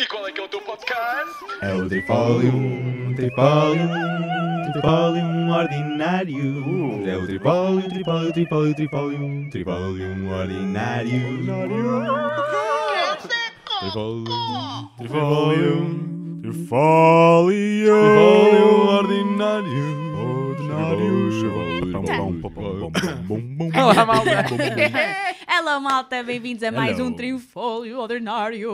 E qual é que é o teu podcast? É o Tripólium, Tripólium, Tripólium Ordinário. É o Tripólium, Tripólium, Tripólium, Tripólium, Tripólium Ordinário. Tripólium, Tripólium, Tripólium Ordinário. Olá, malta. Olá, malta. Bem-vindos a mais um Triunfolho Ordinário.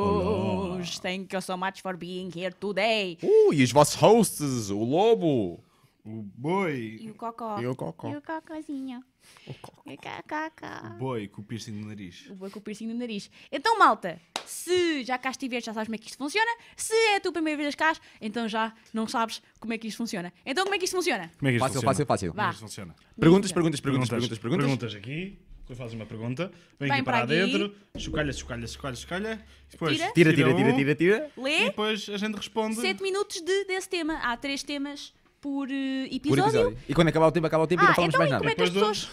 Thank you so much for being here today. Uh, e os vossos hosts, o Lobo. O boi. E o cocó. E o cocó. E o cocózinho. O cocó. E o cocó. O boi com o piercing no nariz. O boi com o piercing no nariz. Então, malta, se já cá estiveres, já sabes como é que isto funciona. Se é a tua primeira vez cá, então já não sabes como é que isto funciona. Então, como é que isto funciona? Como é que isto fácil, funciona? Fácil, fácil, fácil. Como é que isto funciona? Perguntas, perguntas, perguntas, perguntas, perguntas. Perguntas aqui. Depois fazes uma pergunta, vem, vem aqui para, para aqui. dentro, chocalha, chocalha, chocalha, chocalha, depois tira, tira, tira, tira, um, tira, tira, tira. Lê. E depois a gente responde. 7 minutos de, desse tema. Há três temas eh, por, episódio. por episódio. E quando acabar o tempo, acaba o tempo ah, e não ah, falamos então, mais nada. Como é que as pessoas.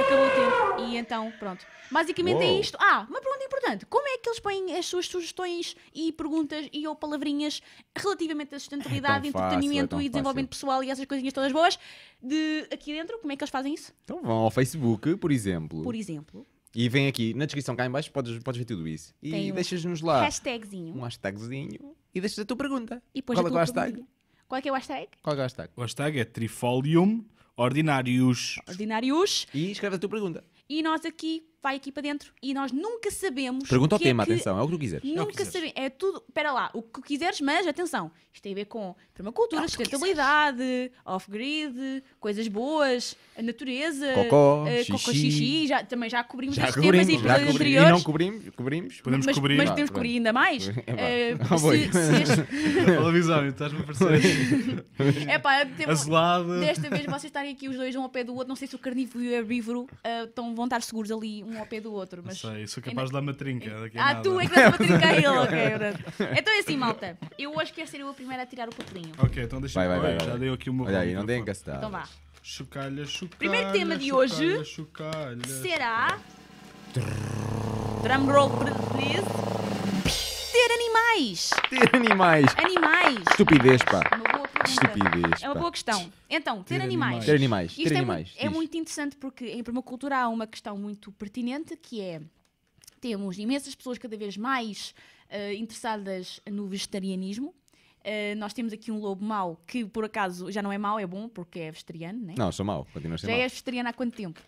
Acabou o tempo. E então, pronto. Basicamente é Uou. é isto. Ah, uma pergunta importante. Como é que eles põem as suas sugestões e perguntas e ou palavrinhas relativamente à sustentabilidade, é entretenimento é e desenvolvimento fácil. pessoal e essas coisinhas todas boas de aqui dentro? Como é que eles fazem isso? Então vão ao Facebook, por exemplo. Por exemplo. E vem aqui, na descrição cá em baixo podes, podes ver tudo isso. E deixas-nos lá hashtagzinho. um hashtagzinho e deixas a tua pergunta. E depois Qual a é tua hashtag? Qual é, que é o hashtag? Qual é, é o hashtag? O hashtag é Trifolium Ordinarius. Ordinarius. E escreve a tua pergunta. E nós aqui vai aqui para dentro. E nós nunca sabemos. Pergunta o é tema, é que... atenção, é o que tu quiseres. É nunca sabemos. É tudo. Espera lá, o que quiseres, mas atenção, isto tem a ver com permacultura, sustentabilidade, off-grid, coisas boas, a natureza, cocó, uh, xixi. Cocô, xixi já, também já cobrimos já estes cobrimos, temas já cobrimos, anteriores. E não cobrimos, cobrimos. Podemos mas, cobrir. Mas podemos ah, cobrir ainda mais. É pá, uh, estás-me a perceber. É pá, temos, desta vez vocês estarem aqui os dois um ao pé do outro, não sei se o carnívoro e o herbívoro uh, estão, vão estar seguros ali um ao pé do outro. Mas sei, sou capaz ainda... de dar uma trinca. É, ah, nada. tu é que dás uma trinca a ele, ok. É então é assim, malta. Eu hoje quero ser eu a primeira a tirar o papelinho. Ok, então deixa-me. Vai, vai, vai, Já dei aqui uma Olha aí, não deem gastar. Então vá. Chocalha, chocalha. Primeiro tema de hoje chocalha, será. Drumroll roll, please. Ter animais. Ter animais. Animais. Estupidez, pá. Uma boa estupidez. É uma boa questão. Então, ter, ter animais. Ter animais. Isto ter é, animais. Muito, é muito interessante porque em permacultura há uma questão muito pertinente que é temos imensas pessoas cada vez mais uh, interessadas no vegetarianismo. Uh, nós temos aqui um lobo mau que, por acaso, já não é mau, é bom, porque é vegetariano, né? Não, sou mau, continua a ser Já mau. és vegetariano há quanto tempo?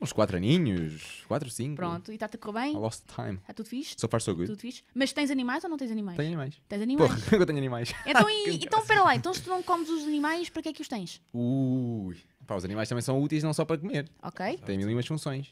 Uns 4 aninhos, 4, 5. Pronto, e está-te correr bem? I lost time. Está tudo fixe? So far so good. Tudo fixe. Mas tens animais ou não tens animais? Tenho animais. Tens animais? Porra, eu tenho animais. Então, e, então pera lá, então se tu não comes os animais, para que é que os tens? Ui. Pá, os animais também são úteis não só para comer. Ok. Têm mil e umas funções.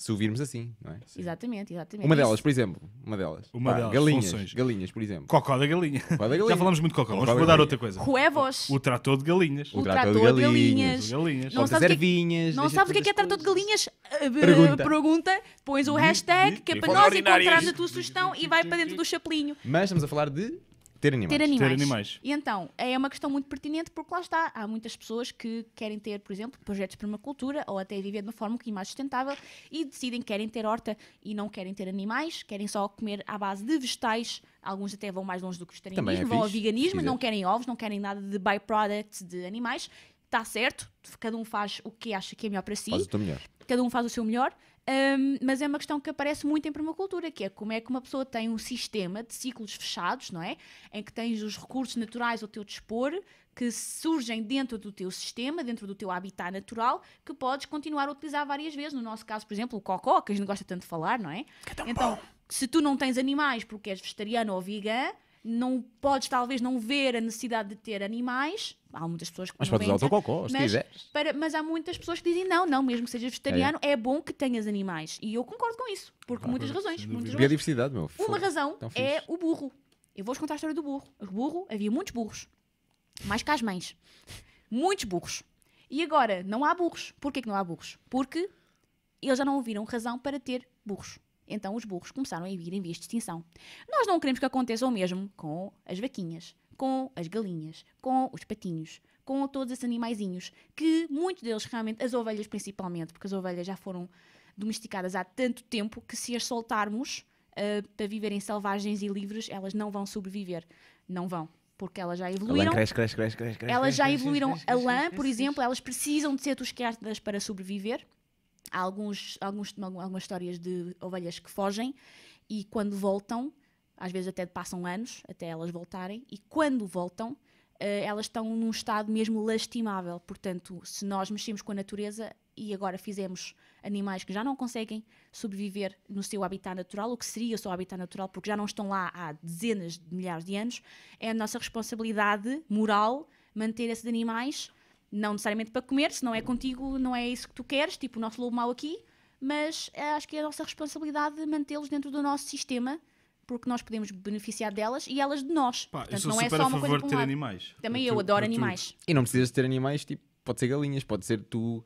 Se o virmos assim, não é? Sim. Exatamente, exatamente. Uma delas, por exemplo. Uma delas. Uma delas, Galinhas. funções. Galinhas, por exemplo. Cocó da galinha. Cocó da galinha. Já falamos muito de cocó, Cocó vou dar outra coisa. Huevos. O trator de galinhas. O trator de galinhas. Não Não o que é que- ervinhas. Não sabes o que é que é trator de galinhas? Eh, eh, pergunta. Pergunta, pões o hashtag que é para nós encontrar encontrarmos a tua sugestão e vai para dentro do chapelinho. Mas estamos a falar de ter animais. Ter animais. Ter animais. E então, é uma questão muito pertinente porque lá está, há muitas pessoas que querem ter, por exemplo, projetos de permacultura ou até viver de uma forma mais sustentável e decidem que querem ter horta e não querem ter animais, querem só comer à base de vegetais. Alguns até vão mais longe do que o vegetarianismo, é vão ao veganismo, não querem ovos, não querem nada de byproducts de animais. Está certo, cada um faz o que acha que é melhor para si. Faz o teu melhor. Cada um faz o seu melhor um, mas é uma questão que aparece muito em permacultura, que é como é que uma pessoa tem um sistema de ciclos fechados, não é? Em que tens os recursos naturais ao teu dispor, que surgem dentro do teu sistema, dentro do teu habitat natural, que podes continuar a utilizar várias vezes. No nosso caso, por exemplo, o cocó, que a gente gosta tanto de falar, não é? Que tão então, bom. se tu não tens animais porque és vegetariano ou vegan, não podes talvez não ver a necessidade de ter animais. Há muitas pessoas que Mas podes usar o cocô, se mas, quiseres. Para, mas há muitas pessoas que dizem não, não, mesmo que sejas vegetariano, é, é bom que tenhas animais. E eu concordo com isso, porque ah, muitas razões. Muitas Biodiversidade, meu. Foda. Uma razão é o burro. Eu vou-vos contar a história do burro. O burro, havia muitos burros. Mais que as mães. Muitos burros. E agora, não há burros. Porquê que não há burros? Porque eles já não ouviram razão para ter burros. Então os burros começaram a vir em vias de extinção. Nós não queremos que aconteça o mesmo com as vaquinhas, com as galinhas, com os patinhos, com todos esses animaizinhos, que muitos deles realmente, as ovelhas principalmente, porque as ovelhas já foram domesticadas há tanto tempo que se as soltarmos uh, para viverem selvagens e livres, elas não vão sobreviver. Não vão porque elas já evoluíram. Cresce, cresce, cresce, elas já evoluíram a lã, por exemplo, elas precisam de ser tosquiadas para sobreviver. Há alguns, alguns, algumas histórias de ovelhas que fogem e quando voltam, às vezes até passam anos até elas voltarem, e quando voltam, uh, elas estão num estado mesmo lastimável. Portanto, se nós mexemos com a natureza e agora fizemos animais que já não conseguem sobreviver no seu habitat natural, o que seria o seu habitat natural, porque já não estão lá há dezenas de milhares de anos, é a nossa responsabilidade moral manter esses animais não necessariamente para comer, se não é contigo, não é isso que tu queres, tipo o nosso lobo mau aqui, mas eh, acho que é a nossa responsabilidade mantê-los dentro do nosso sistema, porque nós podemos beneficiar delas e elas de nós. Pá, Portanto, não é só uma coisa de um animais. Também eu, adoro animais. E não precisas ter animais, tipo, pode ser galinhas, pode ser tu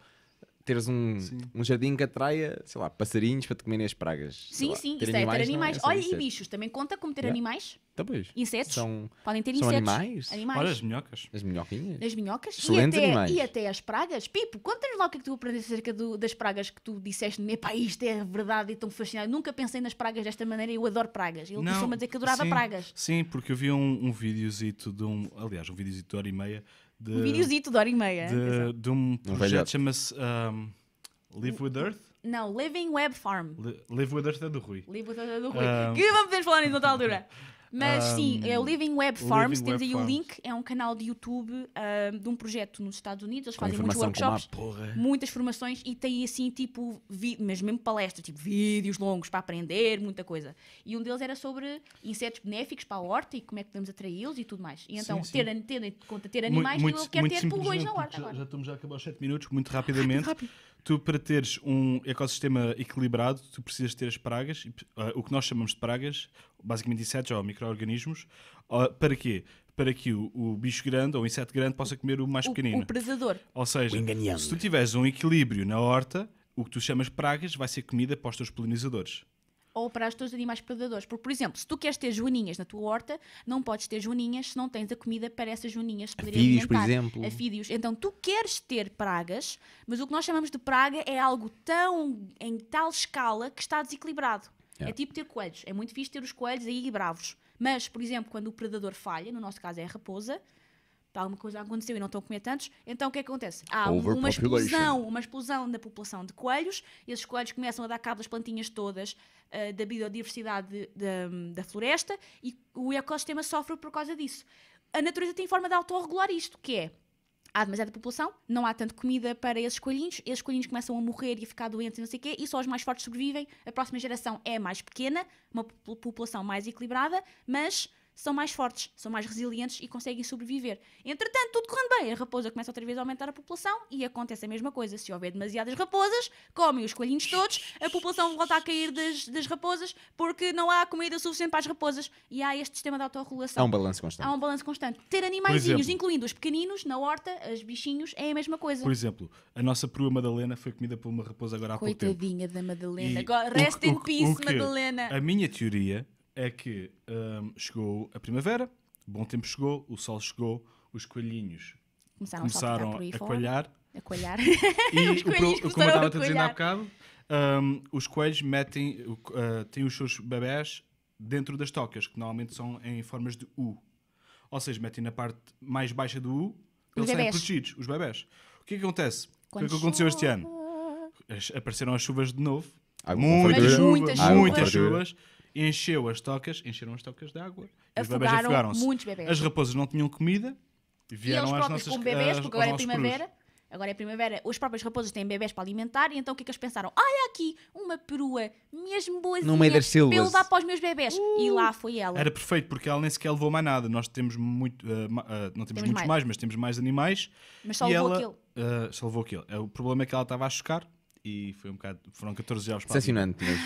teres um, um jardim que atraia, sei lá, passarinhos para te comerem as pragas. Sim, sim, isso animais, é ter animais. É Olha, e é bichos, também conta como ter yeah. animais? Talvez. Insetos? São, Podem ter são insetos. animais? animais. Olha, as minhocas. As minhoquinhas. As minhocas. e até, animais. E até as pragas. Pipo, conta-nos lá o que é que tu aprendeste acerca do, das pragas que tu disseste. Epá, isto é verdade e tão fascinado. Nunca pensei nas pragas desta maneira e eu adoro pragas. Ele começou-me dizer que adorava sim, pragas. Sim, porque eu vi um, um videozito de um... Aliás, um videozito de hora e meia. De, um videozito de hora e meia. De, de um projeto um chama-se um, Live with Earth. Não, Living Web Farm. Li Live with Earth é do Rui. Live with Earth é do Rui. Que vamos poder falar nisso noutra altura. Mas um, sim, é o Living Web Farms, Living temos Web aí Farms. o link, é um canal de YouTube de um projeto nos Estados Unidos, eles fazem muitos workshops, muitas formações e tem assim tipo, mas mesmo palestras, tipo vídeos longos para aprender, muita coisa. E um deles era sobre insetos benéficos para a horta e como é que podemos atraí-los e tudo mais. E então, sim, sim. Ter, ter, ter, ter animais, muito, eu ter pulgões na horta. Já, já, estamos já a acabar os 7 minutos, muito rapidamente. Rápido, rápido tu para teres um ecossistema equilibrado, tu precisas ter as pragas, ah, o que nós chamamos de pragas, basicamente insetos ou micro-organismos, ah, para quê? Para que o, o, bicho grande ou o inseto grande possa comer o mais pequenino. O predador. Ou seja, se tu tiveres um equilíbrio na horta, o que tu chamas pragas vai ser comida para os teus polinizadores ou para os teus animais predadores. Porque, por exemplo, se tu queres ter joaninhas na tua horta, não podes ter joaninhas se não tens a comida para essas joaninhas. Afídeos, por exemplo. Afídeos. Então, tu queres ter pragas, mas o que nós chamamos de praga é algo tão, em tal escala, que está desequilibrado. Yeah. É. é tipo ter coelhos. É muito fixe ter os coelhos aí bravos. Mas, por exemplo, quando o predador falha, no nosso caso é a raposa, alguma coisa aconteceu e não estão a comer tantos, então o que, é acontece? Há uma explosão, uma explosão da população de coelhos, esses coelhos começam a dar cabo das plantinhas todas, eh, da biodiversidade da floresta e o ecossistema sofre por causa disso. A natureza tem forma de autorregular isto, que é há demasiada população, não há tanto comida para esses coelhinhos, esses coelhinhos começam a morrer e a ficar doentes e não sei o quê, e só os mais fortes sobrevivem. A próxima geração é mais pequena, uma população mais equilibrada, mas são mais fortes, são mais resilientes e conseguem sobreviver. Entretanto, tudo correndo bem, a raposa começa outra vez a aumentar a população e acontece a mesma coisa. Se houver demasiadas raposas, comem os coelhinhos todos, a população volta a cair das, das raposas porque não há comida suficiente para as raposas e há este sistema de autorregulação. Há um balanço constante. Há um balanço constante. Ter animaizinhos, incluindo os pequeninos, na horta, os bichinhos, é a mesma coisa. Por exemplo, a nossa perua Madalena foi comida por uma raposa agora há Coitadinha pouco tempo. Coitadinha da Madalena. E Rest o, in o, peace, o Madalena. A minha teoria é que um, chegou a primavera, bom tempo chegou, o sol chegou, os coelhinhos começaram, começaram a, a A E o, como eu estava a dizer há bocado, um, os coelhos metem, uh, têm os seus bebés dentro das tocas, que normalmente são em formas de U. Ou seja, metem na parte mais baixa do U, eles saem protegidos, os bebés. O que é que acontece? Quando o que, é que aconteceu este ano? As, apareceram as chuvas de novo. Ai, muitas, chuvas, muitas chuvas. Muitas chuvas encheu as tocas, encheram as tocas de água. Os bebés afogaram-se. Muitos bebés. As raposas não tinham comida e vieram e eles às próprios, nossas com bebés, porque agora é primavera. Perus. Agora é primavera, os próprios raposas têm bebés para alimentar, e então o que é que eles pensaram? Olha aqui, uma perua, mesmo boazinha, no meio das para eu dar para os meus bebés. Uh, e lá uh! foi ela. Era perfeito, porque ela nem sequer levou mais nada. Nós temos muito, uh, uh, não temos, temos muitos mais. mais. mas temos mais animais. Mas só levou aquilo. Uh, só levou aquilo. O problema é que ela estava a chocar, e foi um bocado, foram 14 horas para Decepcionante mesmo.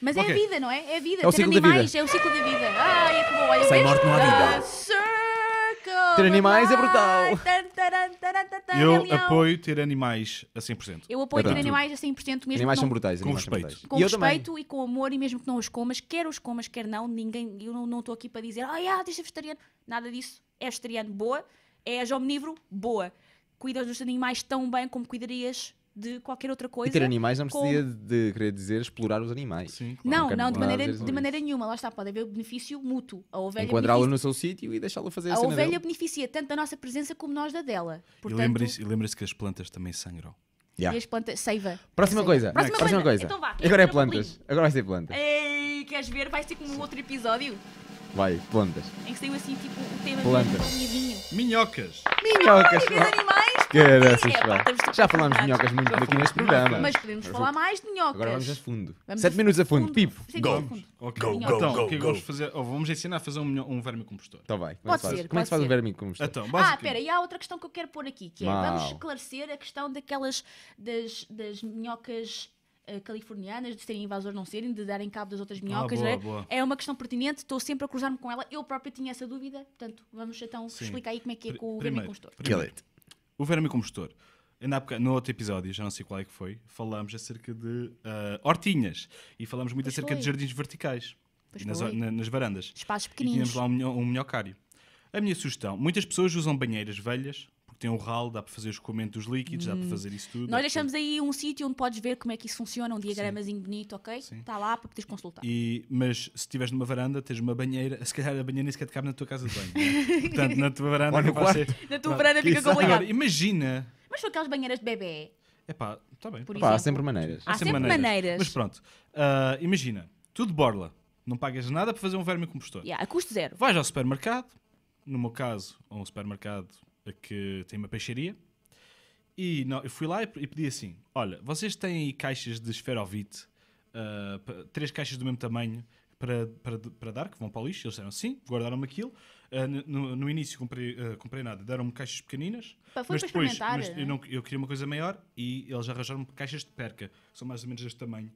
Mas é a vida, não é? É a vida. É o Ter da animais vida. é o ciclo da vida. Ai, é que bom. Olha, Sem morte não há vida. Ah, circle Ter animais é brutal. Eu apoio ter animais a 100%. Eu apoio ter animais a 100% mesmo. Animais são brutais. Com animais respeito. Com respeito e com amor, e mesmo que não os comas, quer os comas, quer não, ninguém, eu não- estou aqui para dizer, ah, deixa vegetariano, nada disso. És vegetariano, boa. É, és omnívoro, boa. Cuidas dos animais tão bem como cuidarias de qualquer outra coisa. E ter animais não precisa com... de querer dizer explorar os animais. Sim, claro. Não, não, não de maneira, de maneira nenhuma. Lá está, pode haver benefício mútuo. A ovelha Enquadrá-la no seu sítio e deixá-la fazer a, a ovelha beneficia tanto da nossa presença como nós da dela. Portanto... E lembra-se que as plantas também sangram. Yeah. E as plantas, seiva. Próxima seiva. coisa. Próxima, Próxima coisa. coisa. Então vá, Agora é plantas. Agora vai ser plantas. Ei, queres ver? Vai ser como um outro episódio. Vai, plantas. Em é que saiu assim, tipo, o tema plantas. Minhoquinho. Minhocas. Minhocas. Ah, ah, animais. Caraças, é, pá. Já falámos de minhocas muito Já aqui neste programa. Mas podemos falar mais de minhocas. Agora vamos a fundo. Vamos Sete minutos a fundo. fundo. Pipo. Go. Okay. Go, go, então, go, que Vamos, fazer, oh, vamos ensinar a fazer um, um vermicompostor. Tá então vai. Pode é ser, Como é que se faz um verme Então, ah, espera, e há outra questão que eu quero pôr aqui, que é, vamos esclarecer a questão daquelas, das minhocas eh, californianas, de serem invasores, não serem, de darem cabo das outras ah, minhocas. Ah, boa, é? Boa. é uma questão pertinente, estou sempre a cruzar-me com ela. Eu própria tinha essa dúvida, portanto, vamos então Sim. explicar aí como é que é com o vermicompostor. O vermicompostor. Na época, no outro episódio, já não sei qual é que foi, falámos acerca de uh, hortinhas e falámos muito pois acerca foi. de jardins verticais nas, na, nas, varandas. Espaços pequeninos. E tínhamos lá um, um minhocário. A minha sugestão: muitas pessoas usam banheiras velhas porque tem o um ralo dá para fazer os comentos dos líquidos, hum. dá para hum. fazer isso tudo. Nós deixamos aí um sítio onde podes ver como é que isso funciona, um diagramazinho Sim. bonito, ok? Está lá para poderes consultar. E, mas se estiveres numa varanda, tens uma banheira, se calhar a banheira nem sequer te cabe na tua casa de banho. Né? Portanto, na tua varanda, Olha, ser... na tua varanda fica complicado. Imagina. Mas são aquelas banheiras de bebê. É pá, está bem. Por pá, há sempre maneiras. Há, há sempre, maneiras. maneiras. Mas pronto, uh, imagina, tudo borla. Não pagas nada para fazer um verme compostor. Yeah, a custo zero. Vais ao supermercado, no meu caso, ou um supermercado que tem uma peixaria. E não, eu fui lá e, pedi assim: Olha, vocês têm caixas de esferovite, uh, ah, três caixas do mesmo tamanho, para, para, para dar, que vão para o lixo. Eles disseram sim, guardaram-me aquilo. Uh, no, no início comprei, uh, comprei nada, deram-me caixas pequeninas. mas para depois Mas eu, né? não, eu queria uma coisa maior e eles arranjaram-me caixas de perca, que são mais ou menos deste tamanho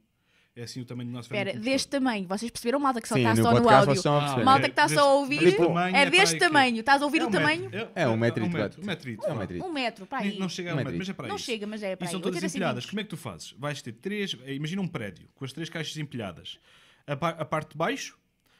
é assim o tamanho do nosso Espera, deste tamanho, vocês perceberam, malta que só está no só no podcast, áudio. Ah, malta que está é, só é é a ouvir. é deste tamanho. Estás a ouvir o tamanho? É um metro e Um metro. Um metro. Um metro, para aí. Não chega a um metro, mas é para aí. Não chega, mas é para aí. E são todas assim, empilhadas. Como é que tu fazes? Vais ter três, eh, imagina um prédio, com as três caixas empilhadas. A parte de baixo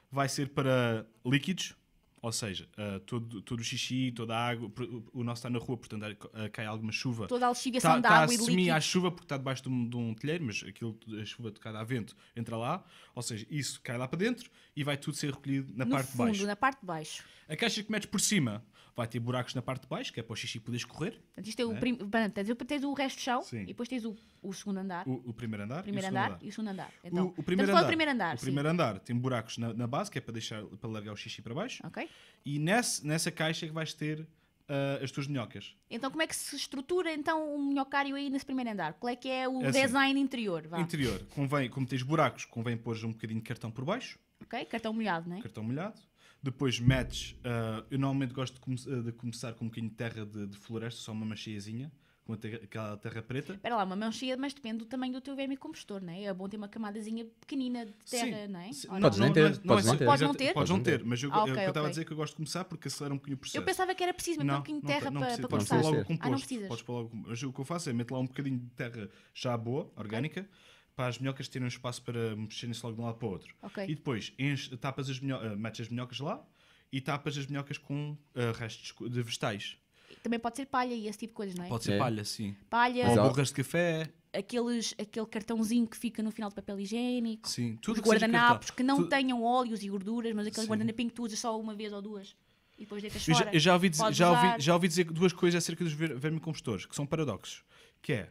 vai ser para líquidos, ou seja, uh, todo, todo o xixi, toda a água, o nosso está na rua, portanto eh, cai alguma chuva. Toda a lixiviação tá, da tá água e do líquido. Está a chuva porque está debaixo de um, de um, telheiro, mas aquilo, a chuva tocada a vento entra lá, ou seja, isso cai lá para dentro e vai tudo ser recolhido na no parte fundo, de baixo. na parte de baixo. A caixa que metes por cima vai ter buracos na parte de baixo, que é para o xixi poderes correr. Portanto, isto é o, né? prim... Portanto, tens o resto do chão sim. e depois tens o, o segundo andar. O, o primeiro andar. Primeiro e andar, andar, e o segundo andar. Então, o, o primeiro andar, primeiro andar. O sim. primeiro andar tem buracos na, na, base, que é para deixar para largar o xixi para baixo. Ok. E nesse, nessa caixa é que vais ter uh, as tuas minhocas. Então, como é que se estrutura então um minhocário aí nesse primeiro andar? Qual é que é o é assim, design interior? Vá. Interior, convém, como tens buracos, convém pôr um bocadinho de cartão por baixo. Ok, cartão molhado, não é? Cartão molhado. Depois, match. Uh, eu normalmente gosto de, come ah, de, começar com um bocadinho de terra de, de floresta, só uma machiazinha, com aquela terra preta. Espera lá, uma manchia, mas depende do tamanho do teu verme compostor, não é? É bom ter uma camadazinha pequenina de terra, sim, não é? Sim. Não? Podes não, ter. Não, é podes não, não, não ter. Podes não ter, mas eu, ah, okay, eu, eu okay. estava a dizer que eu gosto de começar porque acelera um bocadinho o processo. Eu pensava que era preciso meter um bocadinho de terra para, para começar. Ah, não precisas. Podes pôr logo, mas o que eu faço é meter lá um bocadinho de terra já boa, orgânica. Okay para as minhocas terem um espaço para mexerem-se logo de um lado para o outro. Okay. E depois enche, tapas as minhocas, eh, metes as minhocas lá e tapas as minhocas com uh, restos de vegetais. Também pode ser palha e esse tipo de coisas, não é? Pode ser é. palha, sim. Palha, ou borras de café. Aqueles, aquele cartãozinho que fica no final de papel higiênico. Sim, tudo Os que guardanapos que não tudo... tenham óleos e gorduras, mas aquele guardanapinho que tu usas só uma vez ou duas e depois fora. Eu já, eu já, ouvi, dizer, já, ouvi, já ouvi dizer duas coisas acerca dos ver vermicompostores, que são paradoxos. Que é,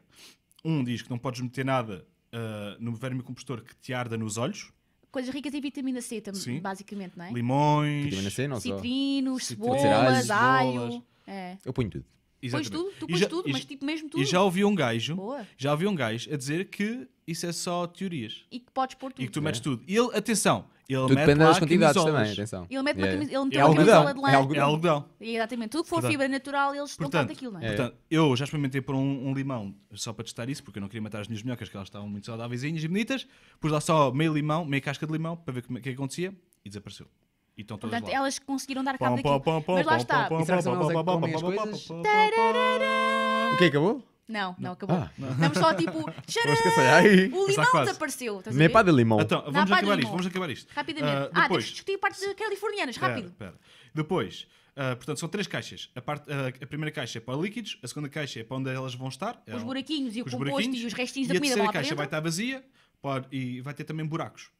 um diz que não podes meter nada uh, no compostor que te arda nos olhos. Coisas ricas em vitamina C também, Sim. basicamente, não é? Limões, C, não citrinos, cebolas, alho. É. Eu ponho tudo. Exatamente. Pões tudo, tu pões já, tudo, mas tipo mesmo tudo. E já ouvi um gajo, Boa. já ouvi um gajo a dizer que isso é só teorias. E que podes pôr tudo. E que tu metes é. tudo. E ele, atenção, ele tudo mete depende das quantidades também, atenção. Ele mete yeah. É uma, ele meteu é uma camisola de é lã. É algodão. É algodão. Exatamente, tudo que for fibra natural, eles portanto, dão aquilo daquilo, não é? é? Portanto, eu já experimentei pôr um, um, limão só para testar isso, porque eu não queria matar as minhas minhocas, que elas estavam muito saudáveis e bonitas. Pus lá só meio limão, meio casca de limão, para ver o que, que acontecia, e desapareceu. E estão todas Portanto, lá. elas conseguiram dar cabo daquilo. Mas lá está. O que acabou? Não, não ah, acabou. Ah. Estamos só tipo. Tcharam, o limão desapareceu. pá de limão. Então, vamos acabar isto. Vamos acabar isto. Rapidamente. Ah, ah, uh, depois, ah, temos que discutir partes californianas. Rápido. Pera, pera. Depois. Uh, portanto, são três caixas. A, parte, uh, a, primeira caixa é para líquidos, a segunda caixa é para onde elas vão estar. É os buraquinhos e o composto e os restinhos da comida a terceira caixa vai estar vazia e vai ter também buracos.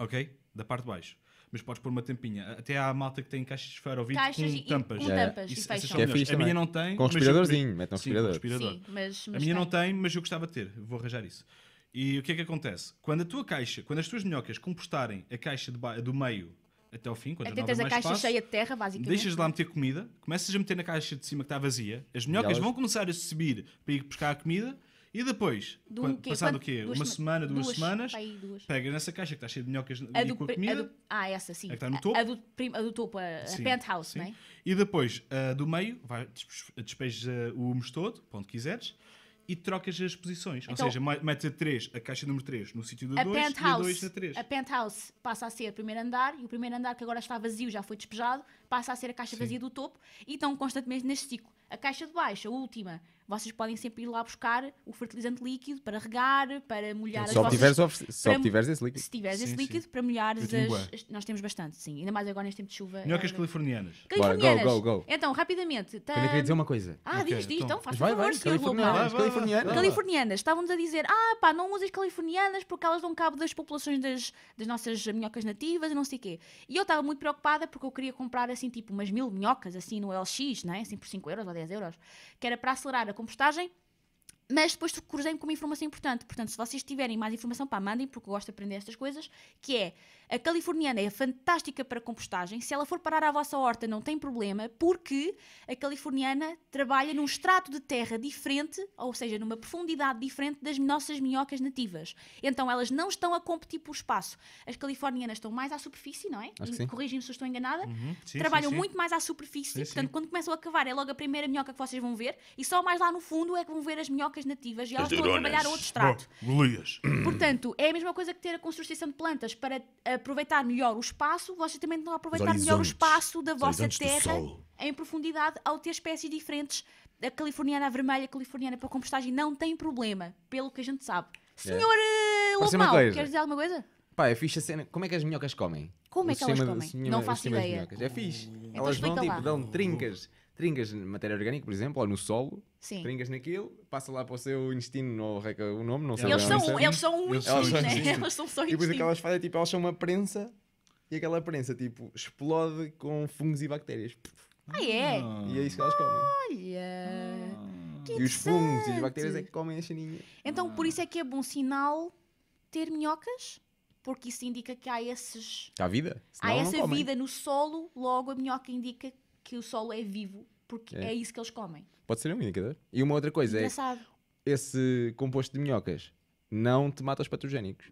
Ok? Da parte de baixo mas podes pôr uma tampinha. Até há a malta que tem caixas de ferro vidro com e, tampas. É com yeah. tampas Isso, e É a também. minha não tem. Com aspiradorzinho, mete um aspirador. Sim, aspirador. Sim, mas, mas a minha tem. não tem, mas eu gostava de ter. Vou arranjar isso. E o que é que acontece? Quando a tua caixa, quando as tuas minhocas compostarem a caixa do meio até ao fim, quando até já não tens a caixa espaço, cheia de terra, basicamente. Deixas de lá meter comida, começas a meter na caixa de cima que está vazia, as minhocas elas... vão começar a subir para ir buscar a comida e depois, de um quê? passado Quanto? o quê? uma semana, duas, duas semanas, duas. pega nessa caixa que está cheia de minhocas a do, com a comida. A do, ah, essa sim. A é que está no topo. A, do, a do topo, a, sim, a penthouse, não é? E depois, a ah, do meio, vai, despejas ah, o humus todo, ponto quiseres, e trocas as posições. Então, Ou seja, metes a 3, a caixa número 3 no sítio do 2 e a 2 na 3. A penthouse passa a ser o primeiro andar e o primeiro andar que agora está vazio, já foi despejado, passa a ser a caixa Sim. vazia do topo e estão constantemente neste ciclo. A caixa de baixo, a última, vocês podem sempre ir lá buscar o fertilizante líquido para regar, para molhar as se vossas... Só para... tiveres esse líquido. Se tiveres sim, esse líquido, sim. para molhar as... as... Nós temos bastante, sim. Ainda mais agora neste tempo de chuva. Minhocas é- californianas. Californianas. Bora, go, go, go. Então, rapidamente. É tam... Eu queria dizer uma coisa. Ah, okay, diz, diz. Então, então faz vai, favor, senhor Californianas. Californianas. Californianas. Estavam-nos a dizer, ah pá, não usas californianas porque elas dão cabo das populações das, das nossas minhocas nativas e não sei o quê. E eu estava muito preocupada porque eu queria comprar assim, tipo, umas mil minhocas, assim, no LX, né? Assim, por 5 euros ou 10 euros. Que era para acelerar a a compostagem, mas depois cruzei-me com uma informação importante. Portanto, se vocês tiverem mais informação, pá, mandem, porque eu gosto de aprender estas coisas, que é a californiana é fantástica para compostagem. Se ela for parar à vossa horta, não tem problema, porque a californiana trabalha num extrato de terra diferente, ou seja, numa profundidade diferente das nossas minhocas nativas. Então elas não estão a competir por espaço. As californianas estão mais à superfície, não é? Corrigem-me se eu estou enganada. Uhum. Sim, Trabalham sim, sim. muito mais à superfície. Portanto, quando começam a cavar, é logo a primeira minhoca que vocês vão ver, e só mais lá no fundo é que vão ver as minhocas nativas e elas as estão a trabalhar outro extrato. Portanto, é a mesma coisa que ter a construção de plantas para a aproveitar melhor o espaço, vocês também estão a aproveitar melhor o espaço da vossa terra em profundidade ao ter espécies diferentes. A californiana vermelha, a californiana para compostagem não tem problema, pelo que a gente sabe. É. Senhor yeah. Uh, Lomão, queres dizer alguma coisa? Pá, é fixe a cena. Como é que as minhocas comem? Como o é que elas comem? Sistema, não faço ideia. É fixe. Então elas vão tipo, dão trincas, trincas de matéria orgânica, por exemplo, ou no solo, Sim. Pringas naquilo, passa lá para o seu intestino, ou reca o nome, não sei Eles, são, são, eles são um intestino, eles são, né? elas são só E depois aquelas que elas fazem é tipo, elas são uma prensa e aquela prensa tipo explode com fungos e bactérias. Ah, é? E é isso que elas comem. Olha! É. Ah. e os fungos e as bactérias é que comem a chaninhas. Então, por ah. isso é que é bom sinal ter minhocas, porque isso indica que há esses. Há vida? Senão há essa vida no solo, logo a minhoca indica que o solo é vivo, porque é, é isso que eles comem. Pode ser um indicador. E uma outra coisa é Engraçado. é: esse composto de minhocas não te mata os patogénicos.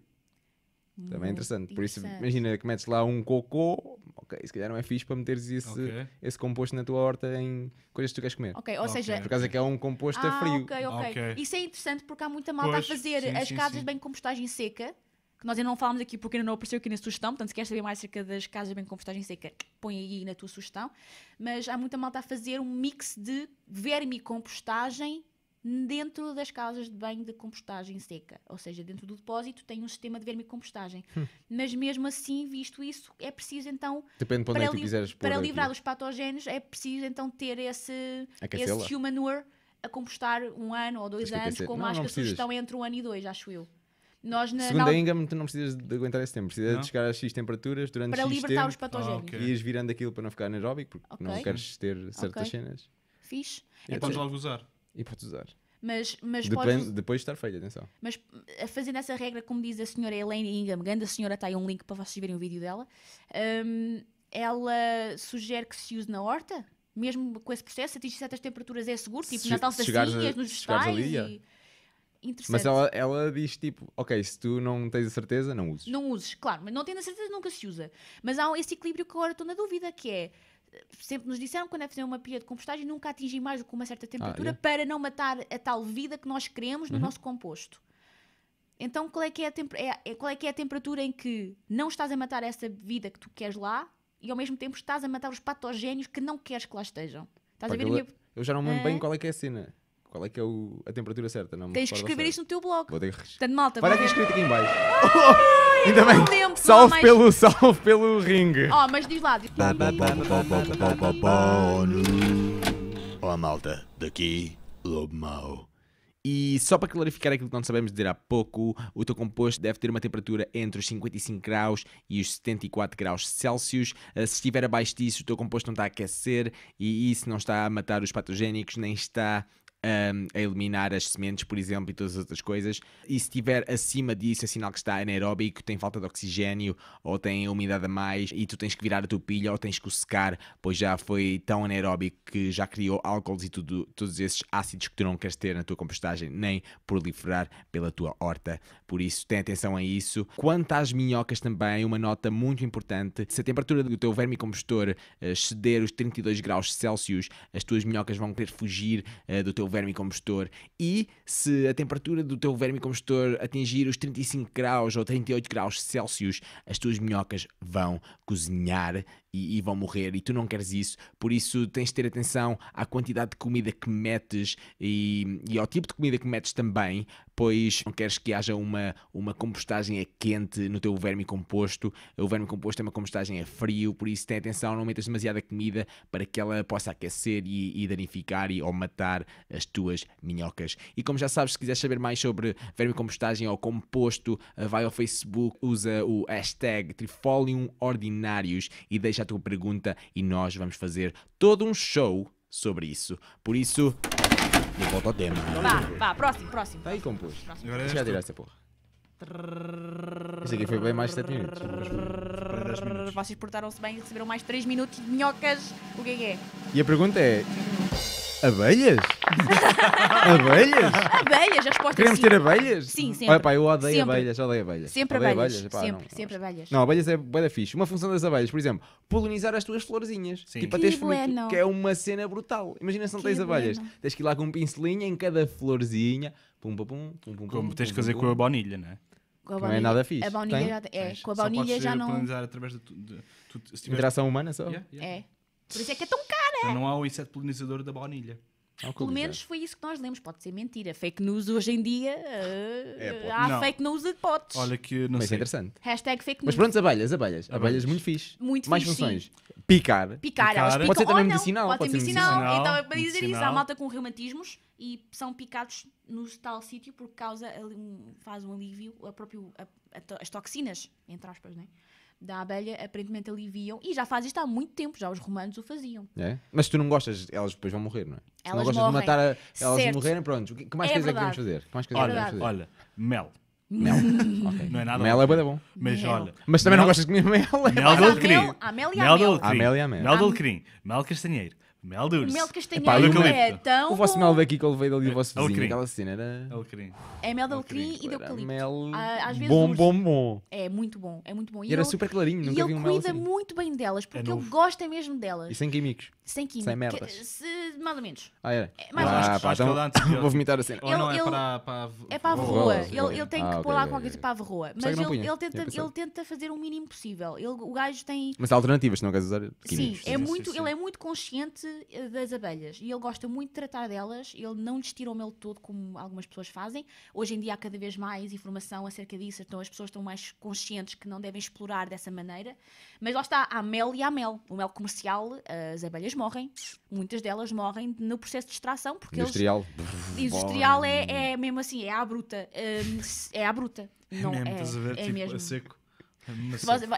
Muito Também é hum, interessante. Por isso, imagina que metes lá um cocô, ok, se calhar não é fixe para meteres esse, okay. esse composto na tua horta em coisas que tu queres comer. Ok, ou okay. seja. Por causa é que é um composto ah, a frio. Okay, ok, Isso é interessante porque há muita malta pois, a fazer sim, as sim, casas sim. bem compostagem seca que nós ainda não falámos aqui porque ainda não apareceu aqui na sugestão, portanto, se queres saber mais acerca das casas bem compostagem seca, põe aí na tua sugestão. Mas há muita malta a fazer um mix de vermicompostagem dentro das casas de banho de compostagem seca, ou seja, dentro do depósito tem um sistema de vermicompostagem. Hum. Mas mesmo assim, visto isso, é preciso então Depende para, é li para livrar os patogénios, é preciso então ter esse, esse humanure a compostar um ano ou dois anos, como acho que a sugestão entre um ano e dois, acho eu. Nós na, Segundo na... a Ingham, tu não precisas de aguentar esse tempo, precisas não. de chegar a X temperaturas durante para X tempo. Para libertar os patogénios. Ah, okay. E ires virando aquilo para não ficar anaeróbico, porque okay. não queres ter certas okay. cenas. Fixe. E podes logo usar. E podes usar. Mas, mas Depende, podes... Depois de estar feia atenção. Mas eh, fazendo essa regra, como diz a senhora Elaine Ingham, grande senhora, está aí um link para vocês verem o vídeo dela, um, ela sugere que se use na horta? Mesmo com esse processo, atingir certas temperaturas é seguro? Tipo, se, Natal das Filhas, nos festivais? Ali, e... Mas ela, ela diz tipo, ok, se tu não tens a certeza, não uses. Não uses, claro, mas não tendo a certeza nunca se usa. Mas há esse equilíbrio que agora estou na dúvida, que é sempre nos disseram que quando é fazer uma pilha de compostagem nunca atingir mais do que uma certa temperatura ah, é? para não matar a tal vida que nós queremos no uhum. nosso composto. Então, qual é, que é, a é, é, qual é que é a temperatura em que não estás a matar essa vida que tu queres lá e ao mesmo tempo estás a matar os patogénios que não queres que lá estejam? Estás Pá, a ver eu, a minha... É, eu já não me lembro bem qual é que é a cena. Qual é que é o, a temperatura certa? Não Tens que escrever isto no teu blog. Vou ter que... Portanto, malta, Olha aqui escrito aqui em baixo. ainda bem. Tempo, salve, mais... pelo, salve pelo ringue. Oh, mas diz lá. Olá, malta. Daqui, Lobo Mau. E só para clarificar aquilo que não sabemos dizer há pouco, o teu composto deve ter uma temperatura entre os 55 graus e os 74 graus Celsius. Ah, se estiver abaixo disso, o teu composto não está a aquecer e isso não está a matar os patogénicos, nem está um, ehm, a eliminar as sementes, por exemplo, e todas as outras coisas. E se estiver acima disso, é sinal que está anaeróbico, tem falta de oxigênio ou tem umidade a mais e tu tens que virar a tua pilha ou tens que o secar, pois já foi tão anaeróbico que já criou álcools e tudo, todos esses ácidos que tu não queres ter na tua compostagem nem proliferar pela tua horta. Por isso, tem atenção a isso. Quanto às minhocas também, uma nota muito importante: se a temperatura do teu vermicompostor eh, exceder os 32 graus Celsius, as tuas minhocas vão querer fugir eh, do teu vermicompostor e se a temperatura do teu vermicompostor atingir os 35 graus ou 38 graus Celsius, as tuas minhocas vão cozinhar e, e, vão morrer e tu não queres isso, por isso tens de ter atenção à quantidade de comida que metes e, e ao tipo de comida que metes também, pois não queres que haja uma, uma compostagem a é quente no teu verme composto, o verme composto é uma compostagem a é frio, por isso tem atenção, não metas demasiada comida para que ela possa aquecer e, e danificar e, ou matar as tuas minhocas. E como já sabes, se quiseres saber mais sobre verme compostagem ou composto, vai ao Facebook, usa o hashtag Trifolium Ordinários e deixa a tua pergunta e nós vamos fazer todo um show sobre isso. Por isso, de volta ao tema. Vá, vá, próximo, próximo. Está aí, compus. É Deixa eu tirar essa porra. Isso aqui foi bem mais de 7 minutos. Vocês portaram-se bem e receberam mais 3 minutos de minhocas. O que é que é? E a pergunta é. Abelhas? abelhas? Abelhas, a resposta Queremos sim. ter abelhas? Sim, sempre. Olha, pá, eu odeio sempre. abelhas, odeio abelhas. Sempre odeio abelhas. abelhas. Pá, sempre, não, sempre abelhas. Não, abelhas é boeda fixe. Uma função das abelhas, por exemplo, polinizar as tuas florzinhas. Sim. Tipo, que, tens bueno. que é uma cena brutal. Imagina se não que tens bueno. abelhas. Tens que ir lá com um pincelinho em cada florzinha. Pum, pum, pum, pum, pum Como pum, tens que fazer pum, com a baunilha, não é? Com a não é nada fixe. A baunilha já, é, com a baunilha já não... Só polinizar através de... de, de, de Interação humana só? É. Por isso é que é tão caro. É. não há o inseto polinizador da baunilha. Pelo menos é. foi isso que nós lemos. Pode ser mentira. Fake news hoje em dia. Uh, é, há não. fake news de potes. Olha que não Mas é sei. é interessante. Hashtag fake news. Mas pronto, abelhas, abelhas. Abelhas, abelhas muito fixe. Muito Mais fixe, funções. Sim. Picar. Picar. Picar. pode ser também medicinal. Pode, pode ser medicinal. medicinal. Então é para dizer medicinal. isso. Há malta com reumatismos e são picados no tal sítio porque causa, faz um alívio a, próprio, a, a, as toxinas, entre aspas, não é? da abelha aparentemente aliviam e já faz isto há muito tempo, já os romanos o faziam. É? Mas tu não gostas, elas depois vão morrer, não é? elas não gostas morrem. de matar, a, elas certo. morrerem, pronto. O que mais é é, é que devemos fazer? Que mais coisa olha, é fazer? olha, mel. Mel. okay. Não é nada mel. Bom. é bom. Mas mel. olha. Mas também mel. não gostas de comer mel? Mel de alecrim. Mel do alecrim. Mel de alecrim. Mel castanheiro. O mel de urso. O mel de castanheiro Epá, é tão O vosso bom. mel daqui que eu levei dali do vosso vizinho, alecrim. aquela cena era... Alecrim. É mel de alecrim e de Era eucalipto. mel ah, às vezes bom, urso. bom, bom. É muito bom, é muito bom. E E era ele- super clarinho, e nunca vi ele um cuida assim. muito bem delas, porque é ele novo. gosta mesmo delas. E sem químicos. Sem químicos. Sem merdas. se- mais ou menos. Ah, era. É, mais ou ah, menos. Ah, pá, Acho que então vou vomitar a assim. cena. Ou Ele- é ele- para, para... É para a verroa. Ele, tem que ah, pôr lá ok, qualquer coisa para a verroa. Mas ele, tenta, fazer o mínimo possível. o gajo tem. Mas há alternativas, se não queres usar químicos. É sim. ele é muito consciente eh, das abelhas e ele gosta muito de tratar delas, ele não lhes tira o mel todo como algumas pessoas fazem. Hoje em dia há cada vez mais informação acerca disso, então as pessoas estão mais conscientes que não devem explorar dessa maneira. Mas lá está, há mel e há mel. O mel comercial, eh, as abelhas morrem, muitas delas morrem no processo de extração. Porque industrial. Eles... industrial é, é mesmo assim, é à bruta. Eh, é à bruta. É não, é mesmo, é, a ver? É tipo, é mesmo. a seco.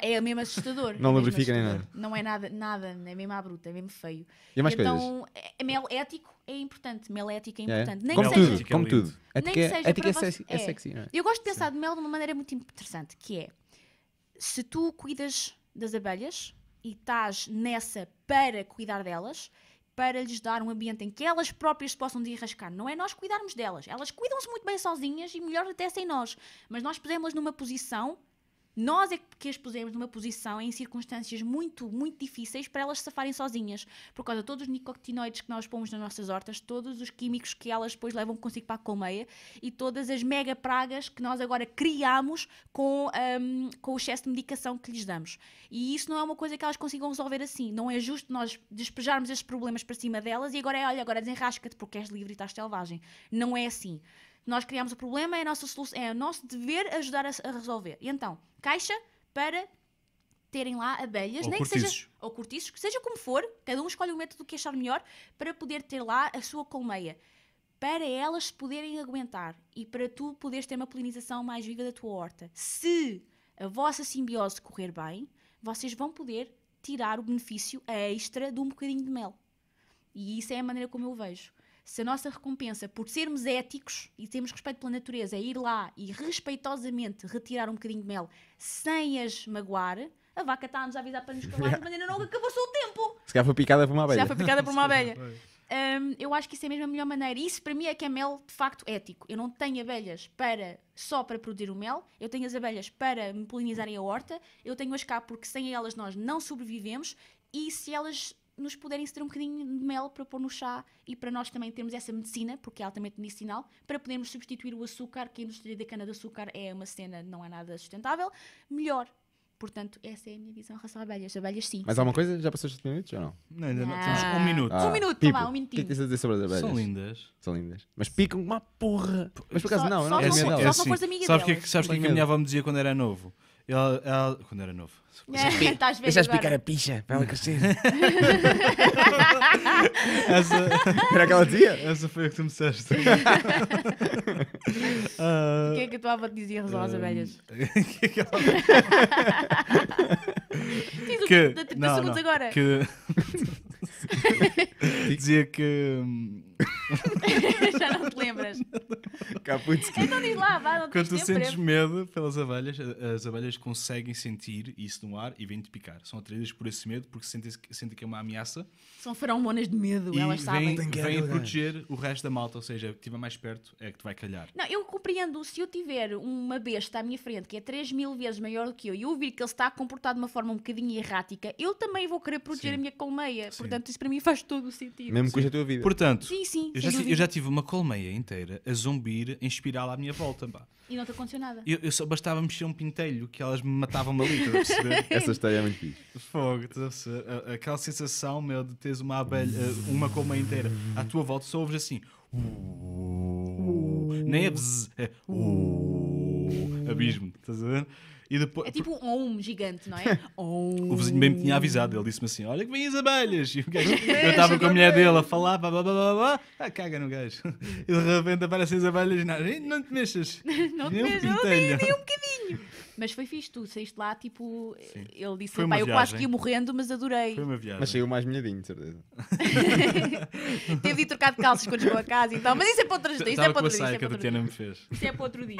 É mesmo assustador. Não é lubrifica nem nada. Não é nada, nada, é mesmo à bruta, é mesmo feio. E é mais então, coisas? É, é, mel ético é importante, mel ético é, é importante. É. Nem como que tudo, seja, como tudo. Nem que seja ética é, sexy, é sexy. É. Eu gosto de pensar Sim. de mel de uma maneira muito interessante, que é, se tu cuidas das abelhas e estás nessa para cuidar delas, para lhes dar um ambiente em que elas próprias se possam desarrascar Não é nós cuidarmos delas. Elas cuidam-se muito bem sozinhas e melhor até sem nós. Mas nós pusemos-las numa posição nós é que as pusemos numa posição em circunstâncias muito, muito difíceis para elas se safarem sozinhas, por causa de todos os nicotinoides que nós pomos nas nossas hortas, todos os químicos que elas depois levam consigo para a colmeia e todas as mega pragas que nós agora criamos com, um, com o excesso de medicação que lhes damos. E isso não é uma coisa que elas consigam resolver assim. Não é justo nós despejarmos estes problemas para cima delas e agora é, olha, agora desenrasca-te porque és livre e estás selvagem. Não é assim. Nós criamos o problema, é, a nossa solução, é o nosso dever ajudar a, a resolver. E então, caixa para terem lá abelhas, ou nem cortiços. que seja, ou cortiços, que seja como for, cada um escolhe o método que achar melhor para poder ter lá a sua colmeia, para elas poderem aguentar e para tu poderes ter uma polinização mais viva da tua horta. Se a vossa simbiose correr bem, vocês vão poder tirar o benefício extra de um bocadinho de mel. E isso é a maneira como eu vejo se a nossa recompensa por sermos éticos e termos respeito pela natureza é ir lá e respeitosamente retirar um bocadinho de mel sem as magoar, a vaca está-nos a avisar para nos calar, yeah. de maneira não acabou -se o seu tempo. Se calhar foi picada por uma abelha. Se calhar foi picada por uma abelha. Um, eu acho que isso é mesmo a melhor maneira. Isso para mim é que é mel de facto ético. Eu não tenho abelhas para só para produzir o mel, eu tenho as abelhas para me polinizarem a horta, eu tenho as cá porque sem elas nós não sobrevivemos e se elas nos puderem ser um bocadinho de mel para pôr no chá e para nós também termos essa medicina, porque é altamente medicinal, para podermos substituir o açúcar, que a indústria da cana-de-açúcar é uma cena, não é nada sustentável, melhor. Portanto, essa é a minha visão em relação a abelhas. Abelhas, sim. Mais alguma coisa? Já passou os 7 minutos ou não? Não, ainda não. Ah. Temos um minuto. Ah, um minuto, tipo, lá, um minutinho. O que é que tens a dizer sobre as abelhas? São lindas. São lindas. Mas picam uma porra. Mas por acaso, não, eu não é, é, é, Só se não fores assim, amiga Sabes o que, é sabes é que a minha avó me dizia quando era novo? Ela, ela, quando era novo. É, estás a picar a picha para ela crescer. essa, era aquela dia? Essa foi a que tu me disseste. uh, o que é que a tua avó te dizia em relação às ah, abelhas? que é que ela... Diz o que, 30 segundos agora. Que... dizia que. Hum, Já não te lembras. Caputski. Então diz lá, vá, não Quando tu sentes medo pelas abelhas, as abelhas conseguem sentir isso no ar e vêm-te picar. São atraídas por esse medo porque sentem, sentem que é uma ameaça. São feromonas de medo, e elas vêm, sabem. Vêm proteger o resto da malta, ou seja, que estiver mais perto é que te vai calhar. Não, eu compreendo. Se eu tiver uma besta à minha frente que é 3 mil vezes maior do que eu e eu ouvir que ele está a comportar de uma forma um bocadinho errática, eu também vou querer proteger Sim. a minha colmeia. Sim. Portanto, isso para mim faz todo o sentido. Mesmo com a tua vida. Portanto, Sim, Sim, Eu já, tive, eu já tive uma colmeia inteira a zumbir em espiral à minha volta. Pá. E não te aconteceu nada. Eu, eu só bastava mexer um pintelho que elas me matavam ali, estás a perceber? Essa história é muito fixe. Fogo, a Aquela sensação, meu, de teres uma abelha, uma colmeia inteira à tua volta, só ouves assim. Uh", nem é bzz, é uh", abismo, estás a ver? E depois... É tipo um gigante, não é? O vizinho bem me tinha avisado, ele disse-me assim: Olha que vêm as abelhas! E o gajo, eu estava com a mulher dele a falar, blá blá blá blá, blá. Ah, caga no gajo. E de repente aparecem as abelhas, não, não te mexas. não te mexas, um nem, nem um bocadinho. Mas foi fixe, tu saíste lá, tipo, Sim. ele disse: Pá, eu quase que ia morrendo, mas adorei. Foi uma viagem. Mas saiu mais molhadinho, de certeza. Teve de trocar de calças quando chegou a casa e tal, mas isso é para é outro dia. É isso é para outro dia. Isso é para outro dia.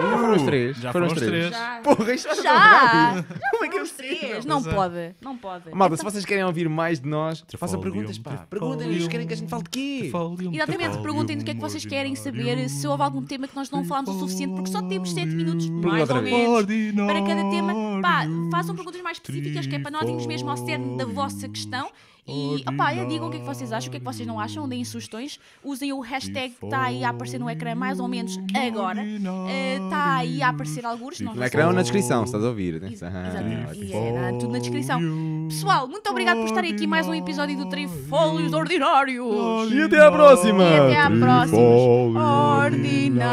Já foram os uh, três. Já foram os três. Já. Porra, isto vai Já! Já Como é que é os três. Não pode, não pode. Malta, então se vocês querem ouvir mais de nós, façam perguntas, pá. Perguntem-nos, querem que a gente fale de quê? Exatamente, perguntem-nos o que é que vocês querem saber, se houve algum tema que nós não falámos o suficiente, porque só temos 7 minutos, mais ou menos, para cada tema. Pá, façam perguntas mais específicas, que é para nós irmos mesmo ao cerne da vossa questão e eu digam o que, é que vocês acham, o que, é que vocês não acham, deem sugestões, usem o hashtag que está aí a aparecer no ecrã mais ou menos agora. Está eh, uh, aí a aparecer alguns. No ecrã ou é na descrição, estás a ouvir. Né? exatamente. E é, tudo na descrição. Pessoal, muito obrigado por estarem aqui mais um episódio do Trifólios Ordinários. E até à próxima! E até à próxima! Ordinários!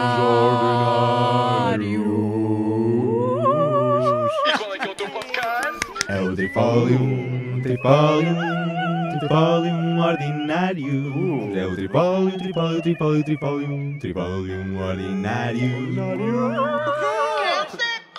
E qual é que é o teu podcast? É o Trifólio, Trifólio tripólio, um ordinário. Uh, é o tripólio, tripólio, tripólio, tripólio, um ordinário. um ordinário.